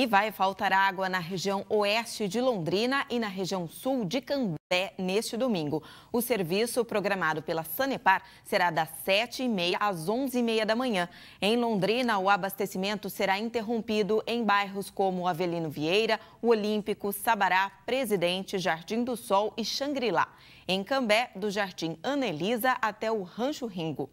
E vai faltar água na região oeste de Londrina e na região sul de Cambé neste domingo. O serviço programado pela Sanepar será das 7h30 às 11h30 da manhã. Em Londrina, o abastecimento será interrompido em bairros como Avelino Vieira, o Olímpico, Sabará, Presidente, Jardim do Sol e Xangri-Lá. Em Cambé, do Jardim Ana Elisa até o Rancho Ringo.